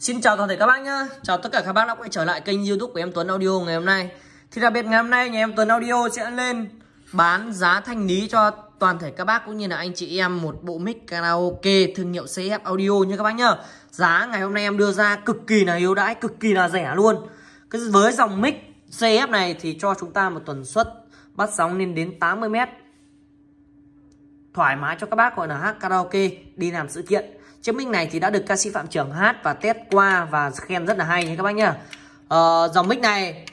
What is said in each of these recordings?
Xin chào toàn thể các bác nhá. Chào tất cả các bác đã quay trở lại kênh YouTube của em Tuấn Audio ngày hôm nay. Thì đặc biệt ngày hôm nay nhà em Tuấn Audio sẽ lên bán giá thanh lý cho toàn thể các bác cũng như là anh chị em một bộ mic karaoke thương hiệu CF Audio như các bác nhá. Giá ngày hôm nay em đưa ra cực kỳ là ưu đãi, cực kỳ là rẻ luôn. Cái với dòng mic CF này thì cho chúng ta một tuần suất bắt sóng lên đến 80 mét thoải mái cho các bác gọi là hát karaoke đi làm sự kiện chiếc mic này thì đã được ca sĩ phạm trưởng hát và test qua và khen rất là hay nha các bác nhá ờ, dòng mic này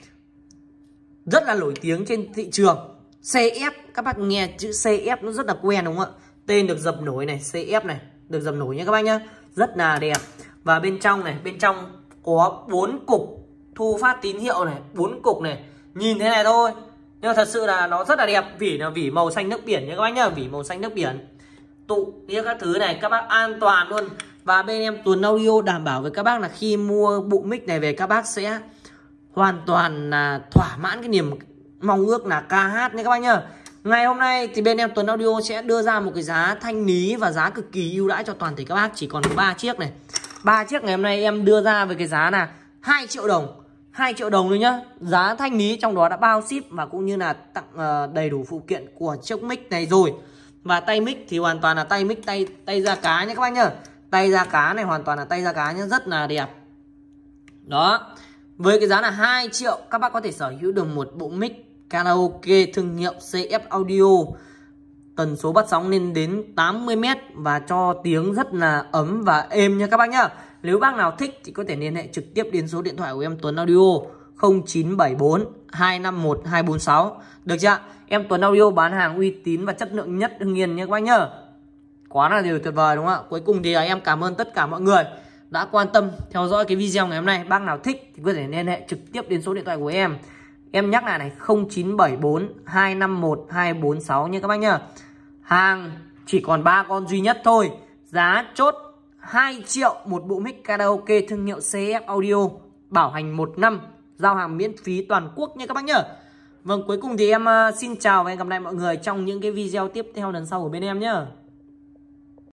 rất là nổi tiếng trên thị trường CF các bác nghe chữ CF nó rất là quen đúng không ạ tên được dập nổi này CF này được dập nổi nha các bác nhá rất là đẹp và bên trong này bên trong có bốn cục thu phát tín hiệu này bốn cục này nhìn thế này thôi nhưng mà thật sự là nó rất là đẹp vỉ là vỉ màu xanh nước biển nhé các bác nhá vỉ màu xanh nước biển tụ như các thứ này các bác an toàn luôn và bên em Tuấn Audio đảm bảo với các bác là khi mua bộ mic này về các bác sẽ hoàn toàn là thỏa mãn cái niềm mong ước là ca hát nha các bác nhá Ngày hôm nay thì bên em Tuấn Audio sẽ đưa ra một cái giá thanh lý và giá cực kỳ ưu đãi cho toàn thể các bác chỉ còn 3 chiếc này. ba chiếc ngày hôm nay em đưa ra với cái giá là 2 triệu đồng. 2 triệu đồng thôi nhá giá thanh lý trong đó đã bao ship và cũng như là tặng ờ, đầy đủ phụ kiện của chiếc mic này rồi và tay mic thì hoàn toàn là tay mic tay tay da cá nhé các bác nhá tay da cá này hoàn toàn là tay da cá nhá rất là đẹp đó với cái giá là 2 triệu các bác có thể sở hữu được một bộ mic karaoke thương hiệu CF Audio tần số bắt sóng lên đến 80m và cho tiếng rất là ấm và êm nha các bác nhá. Nếu bác nào thích thì có thể liên hệ trực tiếp đến số điện thoại của em Tuấn Audio 0974 251 246. Được chưa? Em Tuấn Audio bán hàng uy tín và chất lượng nhất Hưng Yên nha các bác nhá. Quá là điều tuyệt vời đúng không ạ? Cuối cùng thì em cảm ơn tất cả mọi người đã quan tâm theo dõi cái video ngày hôm nay. Bác nào thích thì có thể liên hệ trực tiếp đến số điện thoại của em. Em nhắc lại này 0974 251 246 nha các bác nhá. Hàng chỉ còn ba con duy nhất thôi. Giá chốt 2 triệu một bộ mic karaoke thương hiệu CF Audio bảo hành 1 năm, giao hàng miễn phí toàn quốc nha các bác nhá. Vâng cuối cùng thì em ờ, xin chào và hẹn gặp lại mọi người trong những cái video tiếp theo lần sau của bên em nhé.